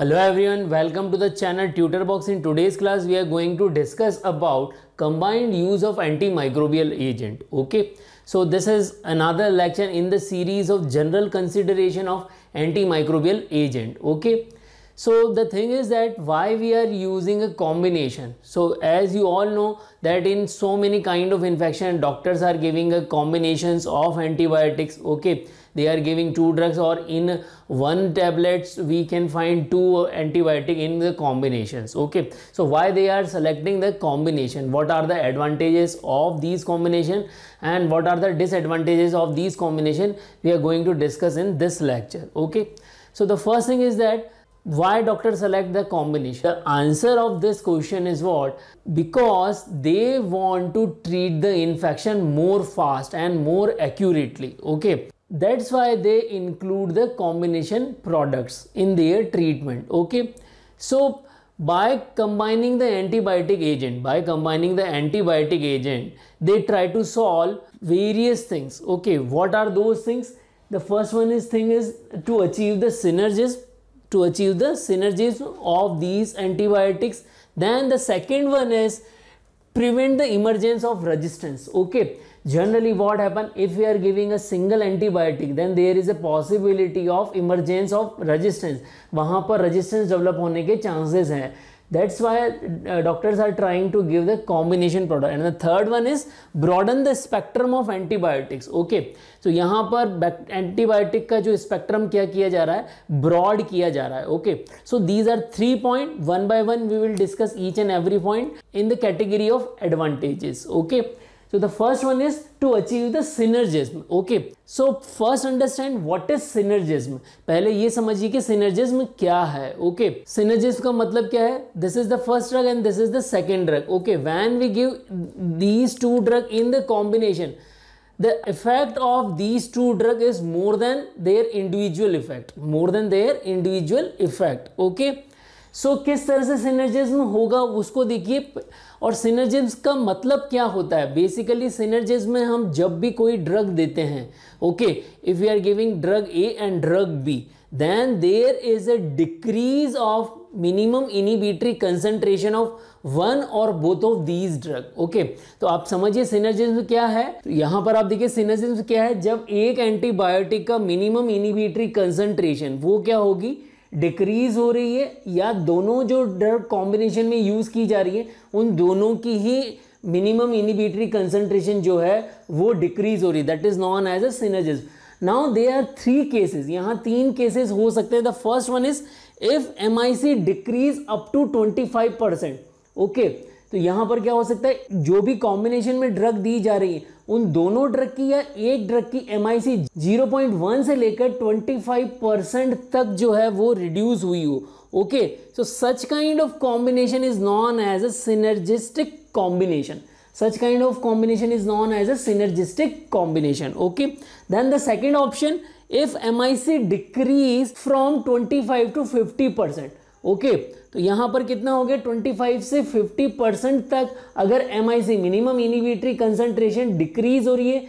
Hello everyone, welcome to the channel TutorBox. In today's class, we are going to discuss about combined use of antimicrobial agent. Okay, so this is another lecture in the series of general consideration of antimicrobial agent. Okay, so the thing is that why we are using a combination. So as you all know that in so many kind of infection, doctors are giving a combinations of antibiotics. Okay, they are giving two drugs or in one tablets we can find two antibiotic in the combinations okay so why they are selecting the combination what are the advantages of these combination and what are the disadvantages of these combination we are going to discuss in this lecture okay so the first thing is that why doctor select the combination the answer of this question is what because they want to treat the infection more fast and more accurately okay that's why they include the combination products in their treatment okay so by combining the antibiotic agent by combining the antibiotic agent they try to solve various things okay what are those things the first one is thing is to achieve the synergies to achieve the synergies of these antibiotics then the second one is prevent the emergence of resistance okay generally what happen if we are giving a single antibiotic then there is a possibility of emergence of resistance wahan par resistance develop hone ke chances hai that's why uh, doctors are trying to give the combination product and the third one is broaden the spectrum of antibiotics okay so yahan par antibiotic ka jo spectrum kya kiya ja raha hai broad kiya ja raha hai okay so these are three point one by one we will discuss each and every point in the category of advantages okay So the first one is to achieve the synergism. Okay. So first understand what is synergism. पहले ये समझिए कि synergism क्या है. Okay. Synergism का मतलब क्या है? This is the first drug and this is the second drug. Okay. When we give these two drug in the combination, the effect of these two drug is more than their individual effect. More than their individual effect. Okay. So so, किस तरह से synergism होगा उसको देखिए और synergism का मतलब क्या होता है बेसिकली सिनर्जिज्म में हम जब भी कोई ड्रग देते हैं okay if you are giving drug A and drug B then there is a decrease of minimum inhibitory concentration of one और both of these drug okay तो आप समझिए सिनर्जिज्म क्या है तो यहाँ पर आप देखिए सिनर्जिज्म क्या है जब एक एंटीबायोटिक का मिनिमम इनिबिटरी कंसेंट्रेशन वो क्या होगी डिक्रीज हो रही है या दोनों जो ड्रग कॉम्बिनेशन में यूज़ की जा रही है उन दोनों की ही मिनिमम इनिबिटरी कंसंट्रेशन जो है वो डिक्रीज हो रही है that is known as a synergism now they are three cases यहाँ तीन केसेस हो सकते हैं the first one is if M I C decrease up to twenty five percent okay तो यहां पर क्या हो सकता है जो भी कॉम्बिनेशन में ड्रग दी जा रही है उन दोनों ड्रग की या एक ड्रग की M I C zero point one से लेकर ट्वेंटी फाइव परसेंट तक जो है वो रिड्यूस हुई हो okay so such kind of combination is non as a synergistic combination is non as a synergistic combination okay then the second option if M I C decrease from twenty five to fifty percent okay okay तो यहां पर कितना हो गया 25 से 50 percent तक अगर M minimum inhibitory concentration decrease हो रही है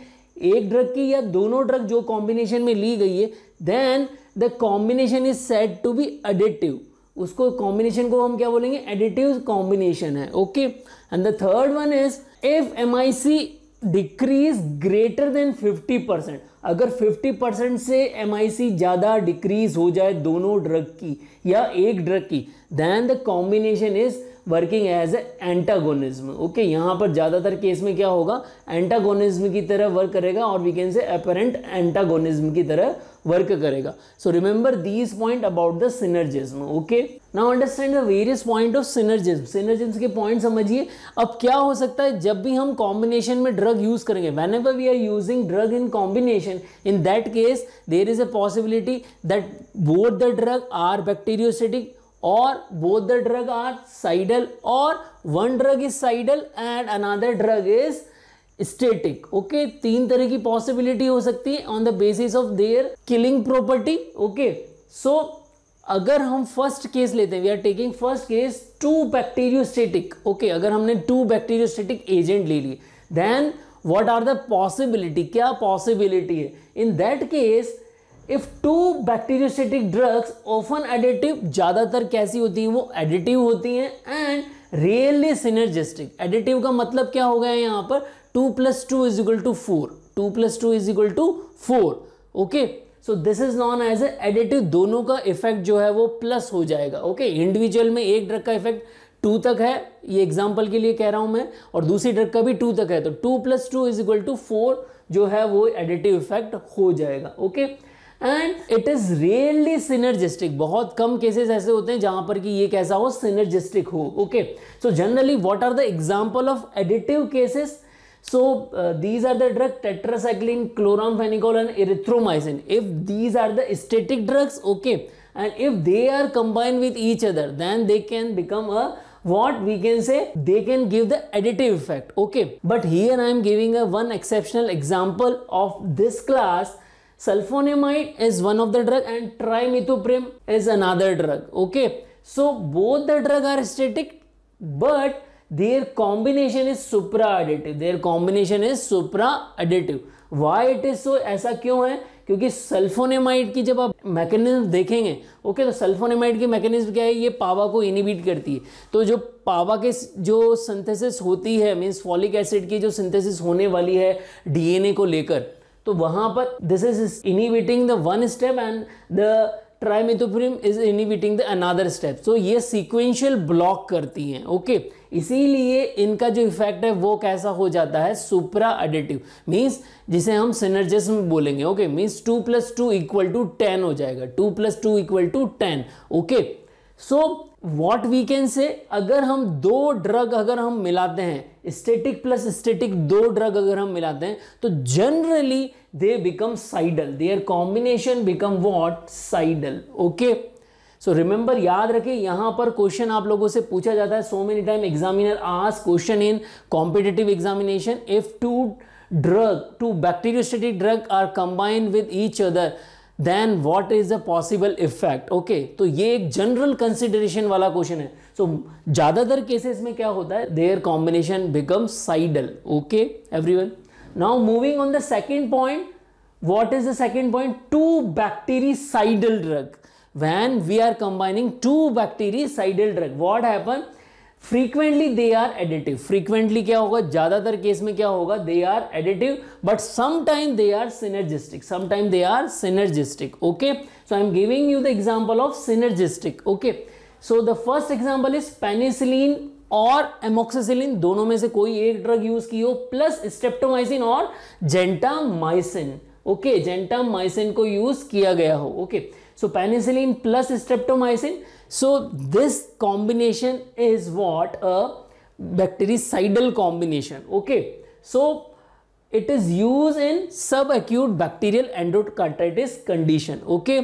एक ड्रग की या दोनों ड्रग जो कॉम्बिनेशन में ली गई है then the combination is said to be additive उसको कॉम्बिनेशन को हम क्या बोलेंगे एडिटिव कॉम्बिनेशन है okay and the third one is if M I C decrease greater than 50 percent अगर 50 परसेंट से एम ज़्यादा डिक्रीज हो जाए दोनों ड्रग की या एक ड्रग की then the combination is working as a antagonism okay यहाँ पर ज़्यादातर केस में क्या होगा एंटागोनिज्म की तरह वर्क करेगा और we can say apparent antagonism की तरह वर्क करेगा so remember these point about the synergism okay now understand the various point of synergism synergism के पॉइंट समझिए अब क्या हो सकता है जब भी हम कॉम्बिनेशन में ड्रग यूज करेंगे whenever we are using drug in combination in that case there is a possibility that both the drug are bacteriostatic और both the drug are cidal और one drug is cidal and another drug is static okay तीन तरह की possibility हो सकती है on the basis of their killing property okay so अगर हम फर्स्ट केस लेते हैं we are taking first case two bacteriostatic okay अगर हमने टू बैक्टीरियोस्टेटिक एजेंट ले ली then what are the possibility क्या पॉसिबिलिटी है in that case if two bacteriostatic drugs often additive ज़्यादातर कैसी होती हैं वो additive होती हैं and रियली synergistic additive का मतलब क्या हो गया है यहाँ पर two plus two is equal to four two plus two is equal to four okay so this is non as additive दोनों का इफेक्ट जो है वो प्लस हो जाएगा ओके okay? इंडिविजुअल में एक ड्रग का इफेक्ट टू तक है ये एग्जाम्पल के लिए कह रहा हूं मैं और दूसरी ड्रग का भी टू तक है तो two plus two is equal to four जो है वो एडिटिव इफेक्ट हो जाएगा okay and it is really synergistic बहुत कम केसेस ऐसे होते हैं जहां पर कि ये कैसा हो सिनर्जिस्टिक हो okay so generally what are the example of additive cases So uh, these are the drug tetracycline, chloramphenicol and erythromycin. If these are the static drugs, okay. And if they are combined with each other, then they can become a what we can say they can give the additive effect okay but here i am giving a one exceptional example of this class sulfonamide is one of the drug and trimethoprim is another drug okay so both the drug are static but their combination is supra additive their combination is supra additive why it is so ऐसा क्यों है क्योंकि sulphonamide की जब आप mechanism देखेंगे okay तो sulphonamide की मैकेनिज्म क्या है ये पावा को इनिबिट करती है तो जो पावा के जो सिंथेसिस होती है मीन्स फॉलिक एसिड की जो सिंथेसिस होने वाली है डीएनए को लेकर तो वहाँ पर this is inhibiting the one step and the trimethoprim is inhibiting the another step so ये सिक्वेंशियल ब्लॉक करती हैं ओके okay? इसीलिए इनका जो इफेक्ट है वो कैसा हो जाता है सुपरा एडिटिव मीन्स जिसे हम सिनर्जिज्म बोलेंगे okay means two plus two equal to ten हो जाएगा two plus two equal to ten okay so what can say अगर हम दो ड्रग अगर हम मिलाते हैं स्टेटिक प्लस स्टेटिक दो ड्रग अगर हम मिलाते हैं तो generally they become cidal their combination become what cidal okay so remember याद रखें यहां पर क्वेश्चन आप लोगों से पूछा जाता है so many time examiner ask question in competitive examination if two drug two bacteriostatic drug are combined with each other then what is the possible effect okay तो ये एक जनरल कंसिडरेशन वाला क्वेश्चन है सो so, ज़्यादातर cases में क्या होता है their combination become cidal okay everyone now moving on the second point what is the second point two bactericidal drug when we are combining two bactericidal drug what happen frequently they are additive frequently क्या होगा ज्यादातर case mein kya hoga they are additive but sometime they are synergistic sometime they are synergistic okay so i am giving you the example of synergistic okay so the first example is penicillin और amoxicillin दोनों में से कोई एक drug use की हो plus streptomycin और gentamicin okay gentamicin को यूज किया गया हो okay okay. So penicillin plus streptomycin so this combination is what a bactericidal combination okay so it is use in sub acute bacterial endocarditis condition okay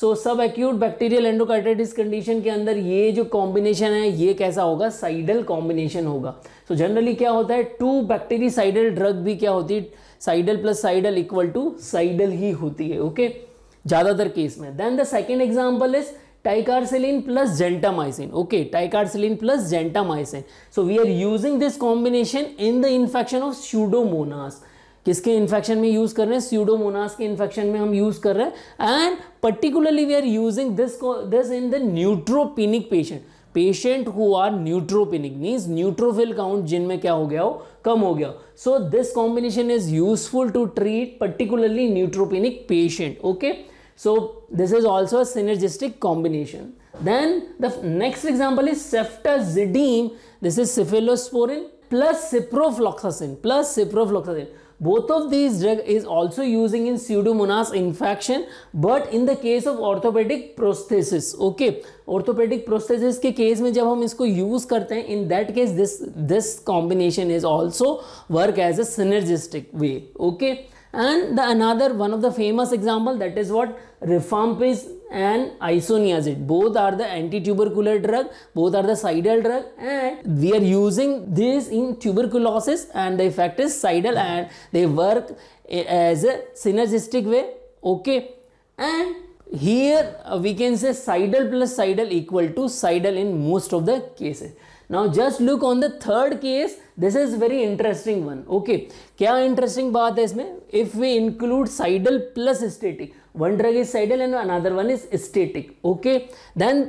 so sub acute bacterial endocarditis condition के अंदर ये जो combination है ये कैसा होगा साइडल combination होगा so so, generally क्या होता है टू बैक्टेरिसाइडल ड्रग भी क्या होती है cidal plus cidal equal to cidal ही होती है ओके okay? ज़्यादातर केस में then the second example is ticarcillin plus gentamicin okay ticarcillin plus gentamicin so we are using this combination in the infection of pseudomonas किसके infection में use कर रहे हैं स्यूडोमोनास के इन्फेक्शन में हम यूज़ कर रहे हैं and particularly we are using this this in the neutropenic patient patient who are neutropenic means neutrophil count जिनमें क्या हो गया हो कम हो गया so this combination is useful to treat particularly neutropenic patient okay So this is also a synergistic combination. Then the next example is ceftazidime. This is cephalosporin plus ciprofloxacin plus ciprofloxacin. Both of these drug is also using in pseudomonas infection but in the case of orthopedic prosthesis. Okay, orthopedic prosthesis case case में जब हम इसको in that case this this combination is also work as a synergistic way. Okay. And the another one of the famous example that is what rifampis and isoniazid. Both are the anti-tubercular drug, both are the sidal drug and we are using this in tuberculosis and the effect is sidal and they work as a synergistic way. Okay. And here uh, we can say sidal plus sidal equal to sidal in most of the cases. Now just look on the third case this is very interesting one okay क्या interesting बात है इसमें if we include cidal plus static one drug is cidal and another one is static okay then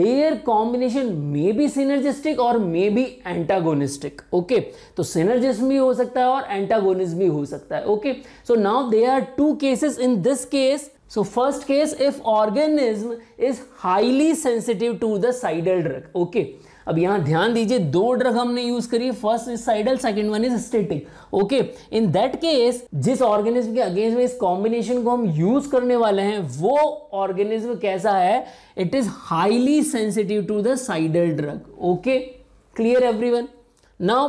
their combination may be synergistic और may B antagonistic okay तो सिनर्जिस्म भी हो सकता है और एंटागोनिस्ट भी हो सकता है okay so now they are two cases in this case so first case if organism is highly sensitive to the cidal drug okay अब यहां ध्यान दीजिए दो ड्रग हमने यूज करी first is cidal second one is static okay in that case जिस organism के against में इस कॉम्बिनेशन को हम यूज करने वाले हैं वो ऑर्गेनिज्म कैसा है it is highly sensitive to the cidal drug okay clear everyone now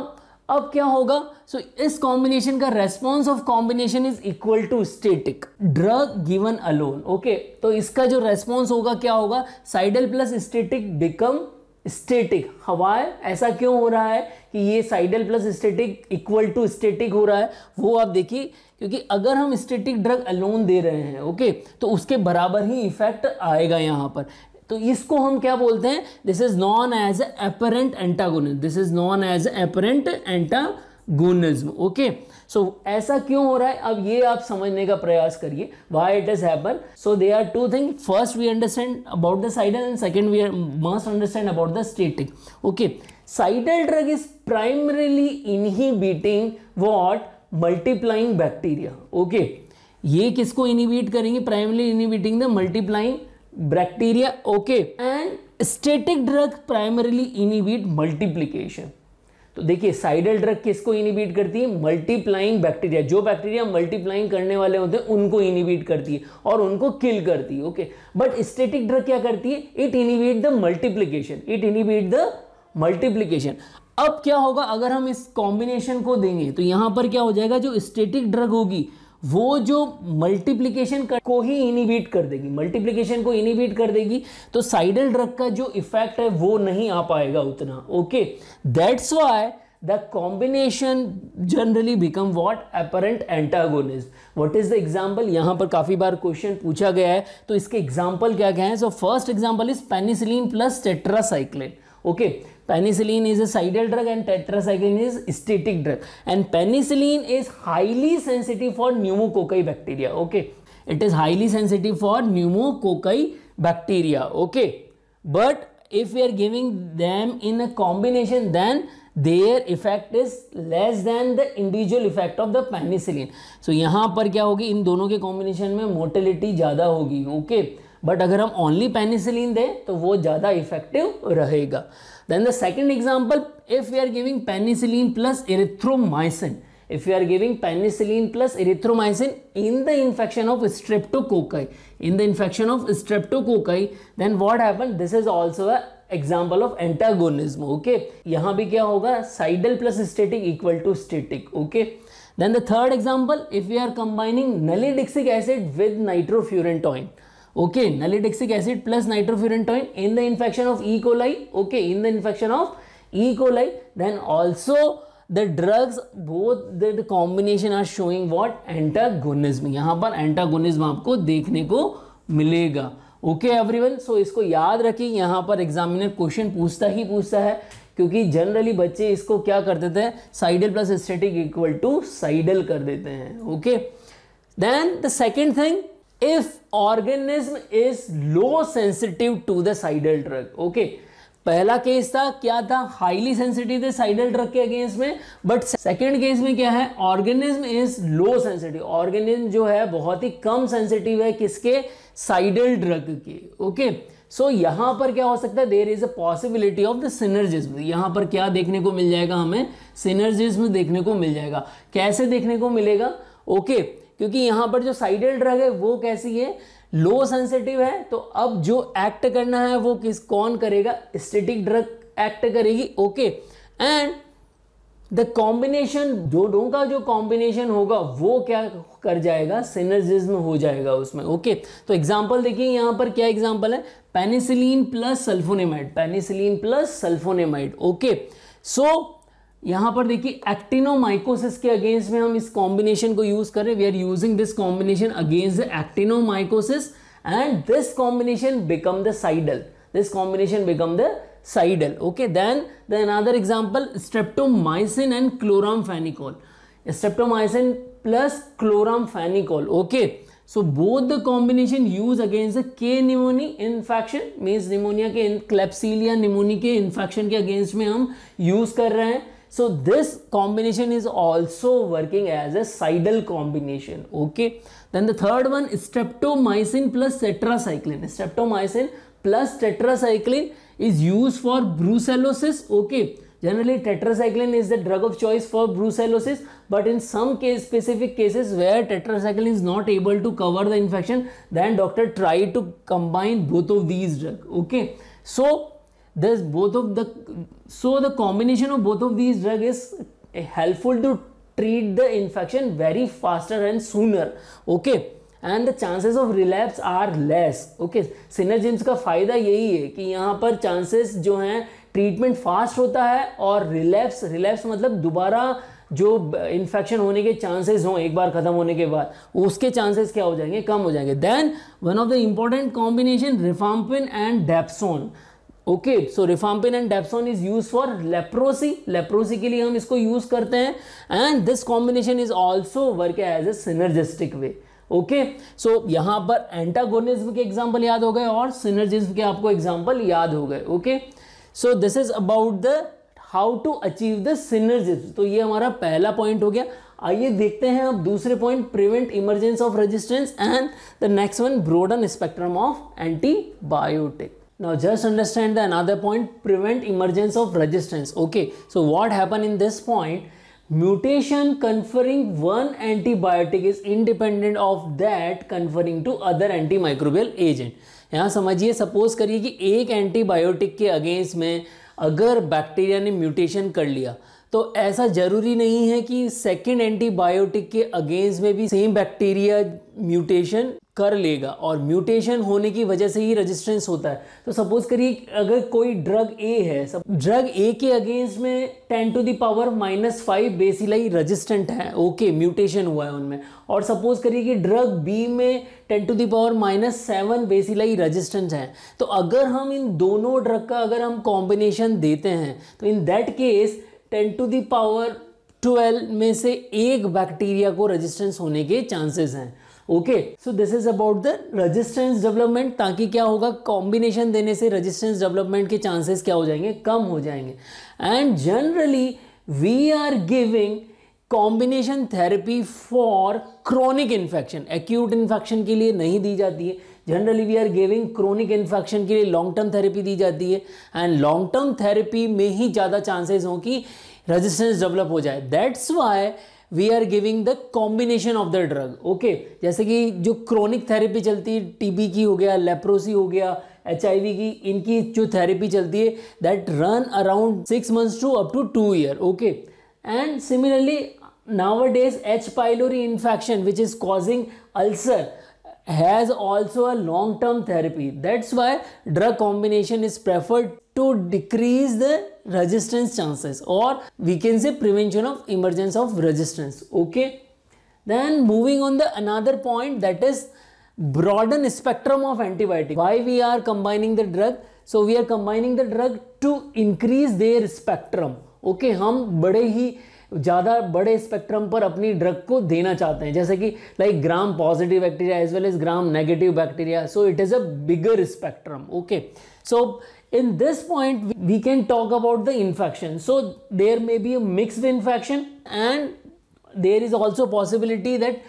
अब क्या होगा सो so, इस कॉम्बिनेशन का response of combination is equal to static drug given alone okay तो इसका जो रेस्पॉन्स होगा क्या होगा cidal plus static become static हवा ऐसा क्यों हो रहा है कि ये cidal plus static equal to static हो रहा है वो आप देखिए क्योंकि अगर हम स्टेटिक ड्रग अलोन दे रहे हैं ओके तो उसके बराबर ही इफेक्ट आएगा यहाँ पर तो इसको हम क्या बोलते हैं this is non as apparent antagonism this is non as apparent antagonism okay so so, ऐसा क्यों हो रहा है अब ये आप समझने का प्रयास करिए why it is happen so they are two thing first we understand about the cidal and second we must understand about the static okay cidal drug is primarily inhibiting what multiplying bacteria okay ये किसको inhibit करेंगे primary inhibiting the multiplying bacteria okay and static drug primarily inhibit multiplication तो देखिए cidal drug किसको inhibit करती है multiplying bacteria जो bacteria multiplying करने वाले होते हैं उनको इनिबिट करती है और उनको किल करती है ओके बट स्टेटिक ड्रग क्या करती है it inhibit the multiplication it inhibit the multiplication अब क्या होगा अगर हम इस कॉम्बिनेशन को देंगे तो यहां पर क्या हो जाएगा जो स्टेटिक ड्रग होगी वो जो मल्टीप्लीकेशन को ही इनिबिट कर देगी मल्टीप्लीकेशन को इनिबिट कर देगी तो साइडल ड्रग का जो इफेक्ट है वो नहीं आ पाएगा उतना okay that's why the combination generally become what apparent antagonist what is the example यहां पर काफ़ी बार क्वेश्चन पूछा गया है तो इसके एग्जाम्पल क्या क्या है so first example is penicillin plus tetracycline okay penicillin is a cidal drug and tetracycline is static drug and penicillin is highly sensitive for pneumococci bacteria okay it is highly sensitive for pneumococci bacteria okay but if you are giving them in a combination then their effect is less than the individual effect of the penicillin so यहाँ पर क्या होगी इन दोनों के combination में mortality ज़्यादा होगी okay okay? But अगर हम ओनली पेनिसिलिन दें तो वो ज़्यादा इफेक्टिव रहेगा Then the second example, if we are giving penicillin plus erythromycin, if you are giving penicillin plus erythromycin in the infection of streptococci, in the infection of streptococci, then what happens? This is also a example of antagonism. Okay, here also what होगा cidal plus static equal to static. Okay. Then the third example, if we are combining nalidixic acid with nitrofurantoin. Okay nalidixic acid plus nitrofurantoin in the infection of E coli okay in the infection of E coli then also the drugs both the combination are showing what antagonism यहाँ पर antagonism आपको देखने को मिलेगा okay everyone so इसको याद रखें यहाँ पर एग्जामिनर क्वेश्चन पूछता ही पूछता है क्योंकि जनरली बच्चे इसको क्या कर देते हैं cidal plus static equal to cidal कर देते हैं okay then the second thing if organism is low sensitive to the cidal drug okay पहला केस था क्या था हाईली सेंसिटिव थे साइडल ड्रग के अगेंस्ट में बट सेकेंड केस में क्या है organism is low sensitive organism जो है बहुत ही कम सेंसिटिव है किसके साइडल ड्रग के ओके सो यहां पर क्या हो सकता है there is a possibility of the synergism यहां पर क्या देखने को मिल जाएगा हमें सिनर्जिज्म देखने को मिल जाएगा कैसे देखने को मिलेगा ओके okay. क्योंकि यहां पर जो साइडल ड्रग है वो कैसी है लो सेंसिटिव है तो अब जो एक्ट करना है वो किस कौन करेगा स्टेटिक ड्रग एक्ट करेगी ओके एंड द कॉम्बिनेशन दोनों का जो कॉम्बिनेशन होगा वो क्या कर जाएगा सिनर्जिज्म हो जाएगा उसमें ओके okay. तो एग्जांपल देखिए यहां पर क्या एग्जांपल है penicillin plus sulfonamide penicillin plus sulfonamide okay so यहां पर देखिए एक्टिनोमाइकोसिस के अगेंस्ट में हम इस कॉम्बिनेशन को यूज कर रहे हैं we are using this combination against the actinomycosis and this combination become the cidal this combination become the cidal okay then then other example streptomycin and chloramphenicol streptomycin plus chloramphenicol okay so both the combination use against K pneumoniae infection means pneumonia K klebsiella pneumoniae के infection के against में हम use कर रहे हैं So this combination is also working as a sidal combination. Okay. Then the third one is streptomycin plus tetracycline. Streptomycin plus tetracycline is used for brucellosis. Okay. Generally, tetracycline is the drug of choice for brucellosis, but in some case, specific cases where tetracycline is not able to cover the infection, then doctor try to combine both of these drugs. Okay. So, Thus, both of the so the combination ऑफ both of these drugs is helpful to treat the infection very faster and sooner. Okay. And the chances of relapse are less okay synergisms का फ़ायदा यही है कि यहाँ पर chances जो हैं ट्रीटमेंट फास्ट होता है और रिलैप्स रिलैप्स मतलब दोबारा जो इन्फेक्शन होने के चांसेस हों एक बार ख़त्म होने के बाद उसके चांसेस क्या हो जाएंगे कम हो जाएंगे then one of the important combination rifampin and dapsone okay so rifampin and dapsone is use for leprosy leprosy के लिए हम इसको यूज करते हैं and this combination is also work as a synergistic way okay so यहां पर antagonism के example याद हो गए और सिनर्जिज्म के आपको एग्जाम्पल याद हो गए okay so this is about the how to achieve the synergism तो ये हमारा पहला पॉइंट हो गया आइए देखते हैं अब दूसरे point prevent emergence of resistance and the next one broaden spectrum of antibiotic Now just understand the another point, prevent emergence of resistance. Okay, so what happened in this point? Mutation conferring one antibiotic is independent of that conferring to other antimicrobial agent. यहाँ समझिए suppose करिए कि एक antibiotic के against में अगर bacteria ने mutation कर लिया तो ऐसा ज़रूरी नहीं है कि सेकेंड एंटीबायोटिक के अगेंस्ट में भी सेम बैक्टीरिया म्यूटेशन कर लेगा और म्यूटेशन होने की वजह से ही रजिस्टेंस होता है तो सपोज करिए अगर कोई ड्रग ए है सब ड्रग ए के अगेंस्ट में ten to the power minus five bacilli resistant है ओके म्यूटेशन हुआ है उनमें और सपोज करिए कि ड्रग बी में ten to the power minus seven bacilli resistant है तो अगर हम इन दोनों ड्रग का अगर हम कॉम्बिनेशन देते हैं तो in that case ten to the power twelve में से एक बैक्टीरिया को रेजिस्टेंस होने के चांसेस हैं okay so this is about the resistance development ताकि क्या होगा कॉम्बिनेशन देने से रेजिस्टेंस डेवलपमेंट के चांसेस क्या हो जाएंगे कम हो जाएंगे and generally we are giving combination therapy for chronic infection acute infection के लिए नहीं दी जाती है generally we are giving chronic infection के लिए लॉन्ग टर्म थेरेपी दी जाती है एंड लॉन्ग टर्म थेरेपी में ही ज़्यादा चांसेस हों कि रेजिस्टेंस डेवलप हो जाए that's why we are giving the combination of the drug okay जैसे कि जो क्रोनिक थेरेपी चलती है टीबी की हो गया लेप्रोसी हो गया एच आई वी की इनकी जो थेरेपी चलती है that run around six months to up to two year okay and similarly these H pylori infection which is causing ulcer has also a long-term therapy. That's why drug combination is preferred to decrease the resistance chances or we can say prevention of emergence of resistance. Okay. Then moving on the another point that is broaden spectrum of antibiotic. Why we are combining the drug? So we are combining the drug to increase their spectrum. Okay, हम बड़े ही ज़्यादा बड़े spectrum पर अपनी drug को देना चाहते हैं जैसे कि like gram positive bacteria as well as gram negative bacteria so it is a bigger spectrum okay so in this point we can talk about the infection so there may be a mixed infection and there is also possibility that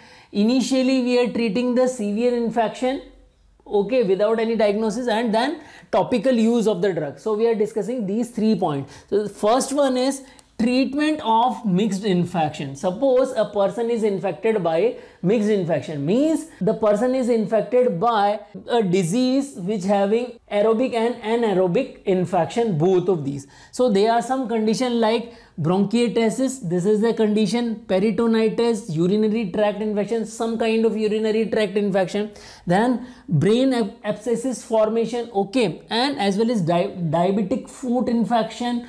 initially we are treating the severe infection okay without any diagnosis and then topical use of the drug so we are discussing these three point first one is treatment of mixed infection suppose a person is infected by mixed infection means the person is infected by a disease which having aerobic and anaerobic infection both of these so there are some condition like bronchiectasis this is the condition peritonitis urinary tract infection some kind of urinary tract infection then brain abscesses formation okay and as well as di diabetic foot infection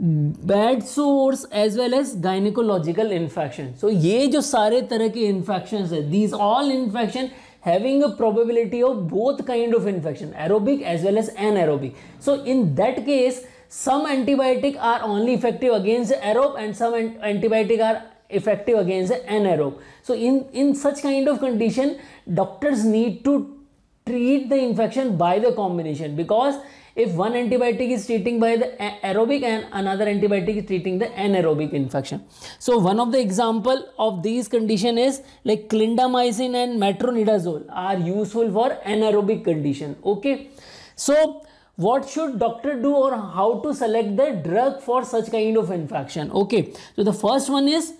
bed sores as well as gynaecological infection so ये जो सारे तरह के infection है these all infection having a probability of both kind of infection aerobic as well as anaerobic so in that case some antibiotic are only effective against aerobe and some antibiotic are effective against anaerobe so in in such kind of condition doctors need to treat the infection by the combination because If one antibiotic is treating by the aerobic and another antibiotic is treating the anaerobic infection. So one of the example of these condition is like clindamycin and metronidazole are useful for anaerobic condition. Okay. So what should doctor do or how to select the drug for such kind of infection? Okay. So the first one is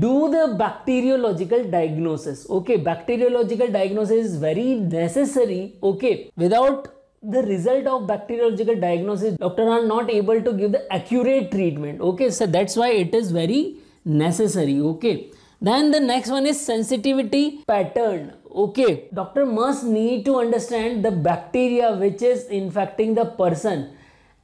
do the bacteriological diagnosis okay bacteriological diagnosis is very necessary okay without the result of bacteriological diagnosis doctor are not able to give the accurate treatment okay so that's why it is very necessary okay then the next one is sensitivity pattern okay doctor must need to understand the bacteria which is infecting the person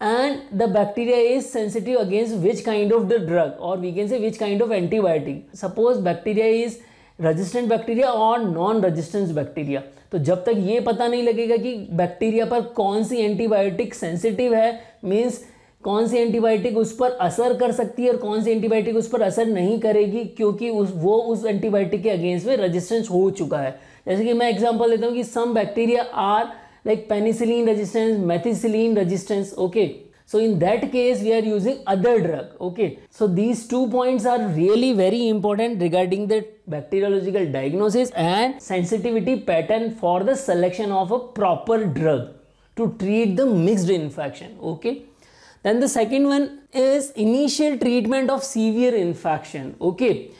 and the bacteria is sensitive against which kind of the drug or we can say which kind of antibiotic suppose bacteria is resistant bacteria or non-resistant bacteria तो जब तक ये पता नहीं लगेगा कि bacteria पर कौन सी एंटीबायोटिक सेंसिटिव है मीन्स कौन सी एंटीबायोटिक उस पर असर कर सकती है और कौन सी एंटीबायोटिक उस पर असर नहीं करेगी क्योंकि उस वो उस एंटीबायोटिक के अगेंस्ट में रेजिस्टेंस हो चुका है जैसे कि मैं एग्जांपल देता हूँ कि some bacteria are like penicillin resistance methicillin resistance okay So in that case, we are using other drug. Okay. So these two points are really very important regarding the bacteriological diagnosis and sensitivity pattern for the selection of a proper drug to treat the mixed infection. Okay. Then the second one is initial treatment of severe infection. Okay.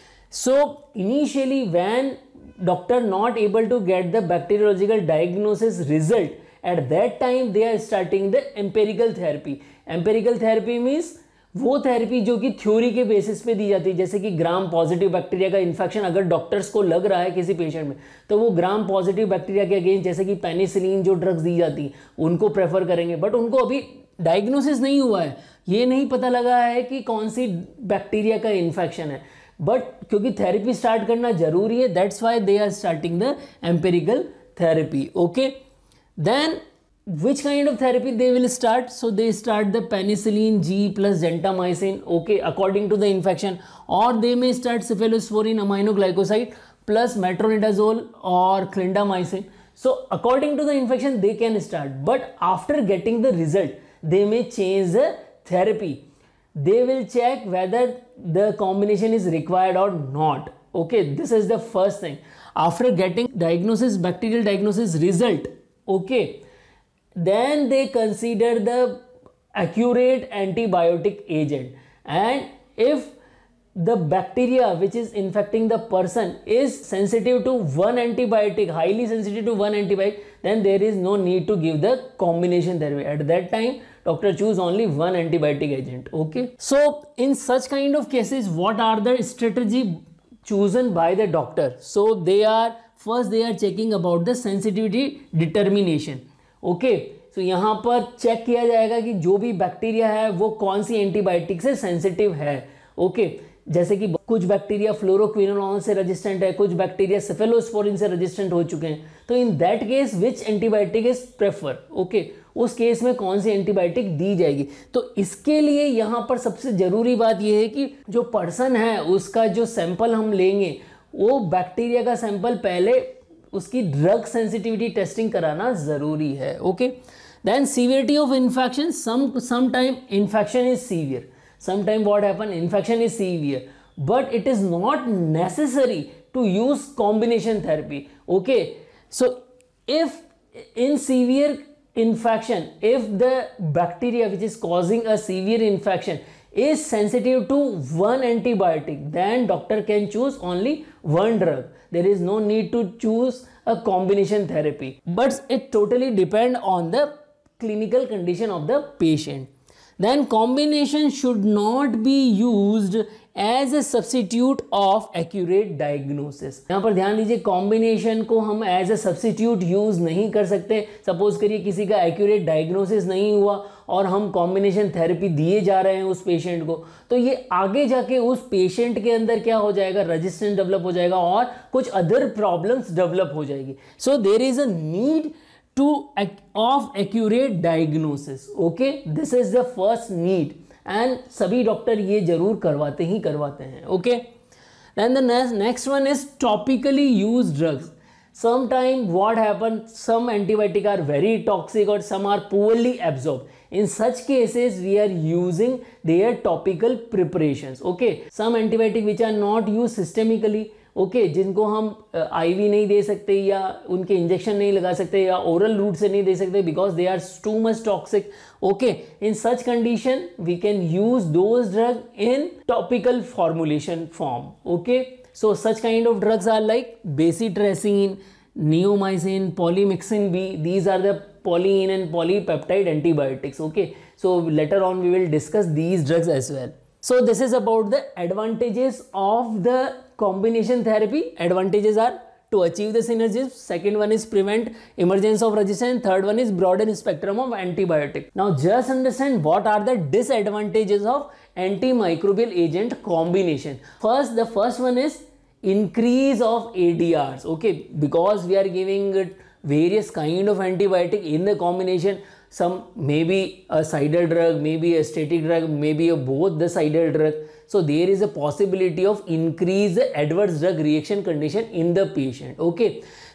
So initially when doctor not able to get the bacteriological diagnosis result, at that time they are starting the empirical therapy empirical therapy means वो therapy जो कि theory के basis पे दी जाती है जैसे कि gram positive bacteria का इन्फेक्शन अगर डॉक्टर्स को लग रहा है किसी पेशेंट में तो वो ग्राम पॉजिटिव बैक्टीरिया के अगेंस्ट जैसे कि पेनिसिलिन जो ड्रग्स दी जाती हैं उनको प्रेफर करेंगे बट उनको अभी डायग्नोसिस नहीं हुआ है ये नहीं पता लगा है कि कौन सी बैक्टीरिया का इन्फेक्शन है बट क्योंकि थेरेपी स्टार्ट करना जरूरी है that's why they are starting the empirical therapy okay Then which kind of therapy they will start? So they start the penicillin G plus gentamicin, okay, according to the infection, or they may start cephalosporin aminoglycoside plus metronidazole or clindamycin. So according to the infection, they can start. But after getting the result, they may change the therapy. They will check whether the combination is required or not. Okay, this is the first thing. After getting diagnosis, bacterial diagnosis result, okay then they consider the accurate antibiotic agent and if the bacteria which is infecting the person is sensitive to one antibiotic highly sensitive to one antibiotic then there is no need to give the combination therapy at that time doctor choose only one antibiotic agent okay so in such kind of cases what are the strategy chosen by the doctor so they are first they are checking about the sensitivity determination okay so यहाँ पर check किया जाएगा कि जो भी bacteria है वो कौन सी एंटीबायोटिक से सेंसिटिव है ओके okay. जैसे कि कुछ बैक्टीरिया फ्लोरोक्विनोलॉन से रेजिस्टेंट है कुछ बैक्टीरिया सेफेलोस्पोरिन से रेजिस्टेंट हो चुके हैं तो in that case which antibiotic is prefer okay उस केस में कौन सी एंटीबायोटिक दी जाएगी तो इसके लिए यहाँ पर सबसे ज़रूरी बात यह है कि जो पर्सन है उसका जो सैंपल हम लेंगे वो बैक्टीरिया का सैंपल पहले उसकी ड्रग सेंसिटिविटी टेस्टिंग कराना ज़रूरी है okay then severity of infection some time infection is severe sometime what happen infection is severe but it is not necessary to use combination therapy okay so if in severe infection if the bacteria which is causing a severe infection is sensitive to one antibiotic then doctor can choose only one drug. There is no need to choose a combination therapy. But it totally depend on the clinical condition of the patient. Then combination should not be used as a substitute of accurate diagnosis यहाँ पर ध्यान दीजिए combination को हम as a substitute use नहीं कर सकते suppose करिए किसी का एक्यूरेट डायग्नोसिस नहीं हुआ और हम कॉम्बिनेशन थेरेपी दिए जा रहे हैं उस पेशेंट को तो ये आगे जाके उस पेशेंट के अंदर क्या हो जाएगा रजिस्टेंस डेवलप हो जाएगा और कुछ अदर प्रॉब्लम्स डेवलप हो जाएगी so there is a need to of accurate diagnosis okay this is the first need and सभी डॉक्टर ये जरूर करवाते ही करवाते हैं okay and the next one is topically use drugs sometime what happen some antibiotic are very toxic और some are poorly absorb in such cases we are using they are topical preparation okay some antibiotic which are not use systemically okay जिनको हम ivy uh, नहीं दे सकते या उनके injection नहीं लगा सकते या ओरल रूट से नहीं दे सकते because they are too much toxic okay in such condition we can use those drug in topical formulation form okay so such kind of drugs are like bacitracin neomycin polymyxin B these are the polyene and polypeptide antibiotics okay so later on we will discuss these drugs as well so this is about the advantages of the combination therapy advantages are to achieve the synergism. Second one is prevent emergence of resistance. Third one is broaden spectrum of antibiotic. Now just understand what are the disadvantages of antimicrobial agent combination. First, the first one is increase of ADRs. Okay, because we are giving it various kind of antibiotic in the combination some maybe a cider drug maybe a static drug maybe a both the cider drug so there is a possibility of increase adverse drug reaction condition in the patient okay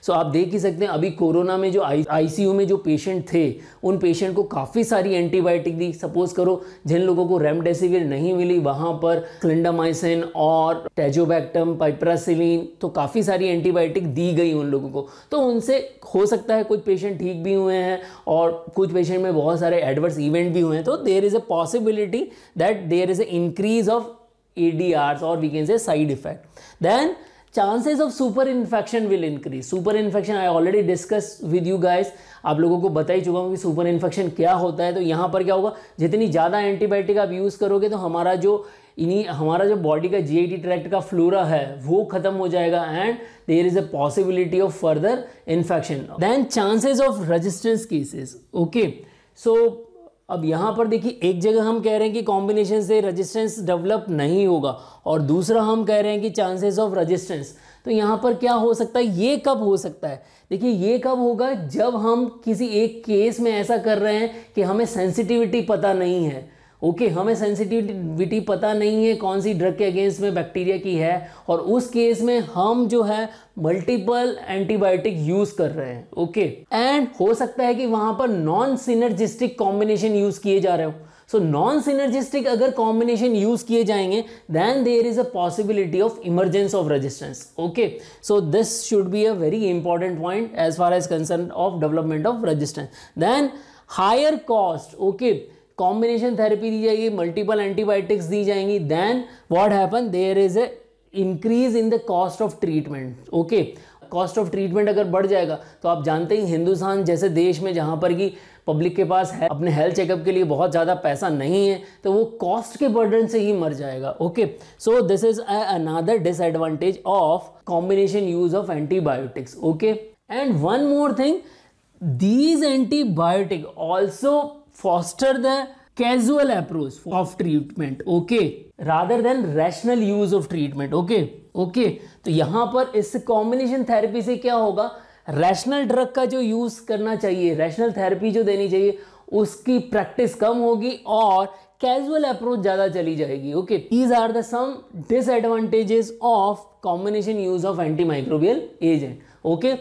so आप देख ही सकते हैं अभी corona में जो ICU में जो patient थे उन पेशेंट को काफ़ी सारी एंटीबायोटिक दी सपोज करो जिन लोगों को रेमडेसिविर नहीं मिली वहाँ पर क्लिंडामाइसिन और टेजोबैक्टम पाइप्रासिलिन तो काफ़ी सारी एंटीबायोटिक दी गई उन लोगों को तो उनसे हो सकता है कुछ पेशेंट ठीक भी हुए हैं और कुछ पेशेंट में बहुत सारे एडवर्स इवेंट भी हुए हैं तो there is a possibility that there is a increase of ADRs or we can say side effect. Then chances of super infection will increase. Super infection I already discussed with you guys. आप लोगों को बता ही चुका हूँ कि super infection क्या होता है तो यहाँ पर क्या होगा जितनी ज़्यादा एंटीबायोटिक आप यूज़ करोगे तो हमारा जो इन्हीं हमारा जो बॉडी का जी जीआईटी ट्रैक्ट का फ्लोरा है वो ख़त्म हो जाएगा and there is a possibility of further infection then chances of resistance cases okay so अब यहाँ पर देखिए एक जगह हम कह रहे हैं कि कॉम्बिनेशन से रेजिस्टेंस डेवलप नहीं होगा और दूसरा हम कह रहे हैं कि चांसेस ऑफ रेजिस्टेंस तो यहाँ पर क्या हो सकता है ये कब हो सकता है देखिए ये कब होगा जब हम किसी एक केस में ऐसा कर रहे हैं कि हमें सेंसिटिविटी पता नहीं है ओके okay, हमें सेंसिटिविटी पता नहीं है कौन सी ड्रग के अगेंस्ट में बैक्टीरिया की है और उस केस में हम जो है मल्टीपल एंटीबायोटिक यूज कर रहे हैं ओके okay. एंड हो सकता है कि वहां पर नॉन सिनर्जिस्टिक कॉम्बिनेशन यूज किए जा रहे हो सो नॉन सिनर्जिस्टिक अगर कॉम्बिनेशन यूज किए जाएंगे then there is a possibility of emergence of resistance okay so this should be a very important point as far as concern of development of resistance then higher cost okay combination therapy दी जाएगी multiple antibiotics दी जाएंगी then what happen there is a increase in the cost of treatment okay cost of treatment अगर बढ़ जाएगा तो आप जानते ही हिंदुस्तान जैसे देश में जहां पर कि पब्लिक के पास है अपने हेल्थ चेकअप के लिए बहुत ज़्यादा पैसा नहीं है तो वो कॉस्ट के बर्डन से ही मर जाएगा okay so this is another disadvantage of combination use of antibiotics okay and one more thing these antibiotic also foster the casual approach of treatment okay rather than rational use of treatment okay okay तो यहाँ पर इस combination therapy से क्या होगा rational drug का जो use करना चाहिए रैशनल थेरेपी जो देनी चाहिए उसकी प्रैक्टिस कम होगी और कैजुअल अप्रोच ज़्यादा चली जाएगी okay these are the some disadvantages of combination use of antimicrobial agent okay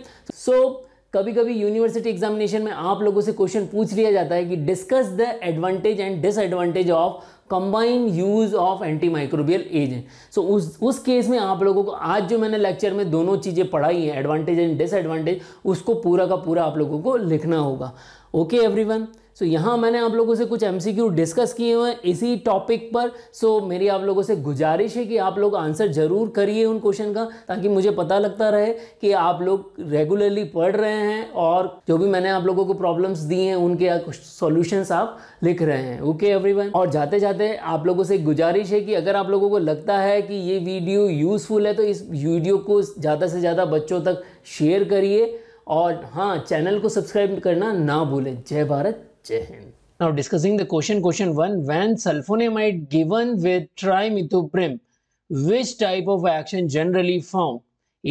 so कभी कभी यूनिवर्सिटी एग्जामिनेशन में आप लोगों से क्वेश्चन पूछ लिया जाता है कि discuss the advantage and disadvantage of combined use of antimicrobial agent so उस उस केस में आप लोगों को आज जो मैंने लेक्चर में दोनों चीज़ें पढ़ाई हैं एडवांटेज एंड डिसएडवांटेज उसको पूरा का पूरा आप लोगों को लिखना होगा ओके एवरीवन सो so, यहाँ मैंने आप लोगों से कुछ एम डिस्कस किए हुए हैं इसी टॉपिक पर सो so, मेरी आप लोगों से गुजारिश है कि आप लोग आंसर ज़रूर करिए उन क्वेश्चन का ताकि मुझे पता लगता रहे कि आप लोग रेगुलरली पढ़ रहे हैं और जो भी मैंने आप लोगों को प्रॉब्लम्स दी हैं उनके सॉल्यूशंस आप लिख रहे हैं ओके okay, एवरीवन और जाते जाते आप लोगों से गुजारिश है कि अगर आप लोगों को लगता है कि ये वीडियो यूज़फुल है तो इस वीडियो को ज़्यादा से ज़्यादा बच्चों तक शेयर करिए और हाँ चैनल को सब्सक्राइब करना ना भूलें जय भारत जय Hind Now discussing the question, question 1, when sulfonamide given with trimethoprim, which type of action generally found?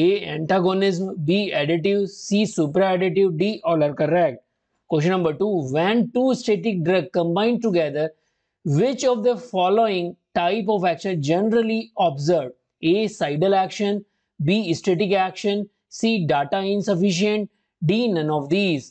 A. Antagonism, B. Additive, C. Superadditive, D. All are correct. Question number 2, when two static drugs combined together, which of the following type of action generally observed? A. Sidal action, B. Static action, C. Data insufficient, D. None of these.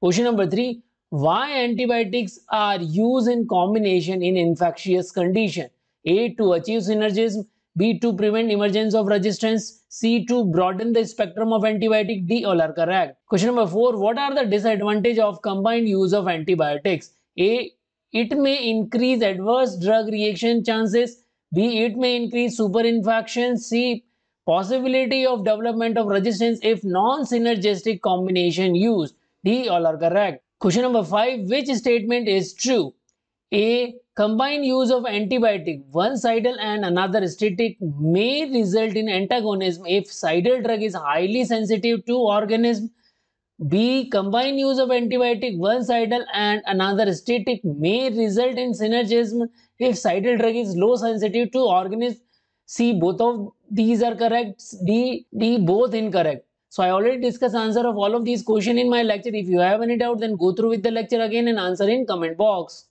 Question number 3, why antibiotics are used in combination in infectious condition a to achieve synergism b to prevent emergence of resistance c to broaden the spectrum of antibiotic d all are correct question number 4 what are the disadvantage of combined use of antibiotics a it may increase adverse drug reaction chances b it may increase superinfection c possibility of development of resistance if non synergistic combination used d all are correct Question number 5. Which statement is true? A. Combined use of antibiotic, one sidal and another static may result in antagonism if sidal drug is highly sensitive to organism. B. Combined use of antibiotic, one sidal and another static may result in synergism if sidal drug is low sensitive to organism. C. Both of these are correct. D. D. Both incorrect. So I already discussed answer of all of these question in my lecture. If you have any doubt, then go through with the lecture again and answer in comment box.